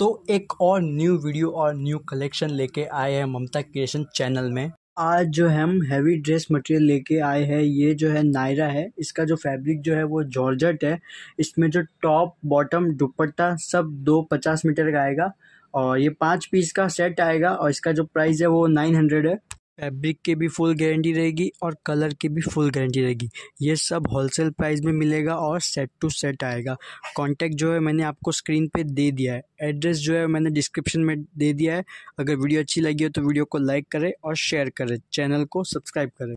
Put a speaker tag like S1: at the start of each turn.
S1: तो एक और न्यू वीडियो और न्यू कलेक्शन लेके आए हैं ममता क्रिएशन चैनल में
S2: आज जो है हम हैवी ड्रेस मटेरियल लेके आए हैं ये जो है नायरा है इसका जो फैब्रिक जो है वो जॉर्जट है इसमें जो टॉप बॉटम दुपट्टा सब दो पचास मीटर का आएगा और ये पाँच पीस का सेट आएगा और इसका जो प्राइस है वो नाइन हंड्रेड है फैब्रिक की भी फुल गारंटी रहेगी और कलर की भी फुल गारंटी रहेगी ये सब होलसेल प्राइस में मिलेगा और सेट टू सेट आएगा कॉन्टैक्ट जो है मैंने आपको स्क्रीन पे दे दिया है एड्रेस जो है मैंने डिस्क्रिप्शन में दे दिया है अगर वीडियो अच्छी लगी हो तो वीडियो को लाइक करें और शेयर करें चैनल को सब्सक्राइब करें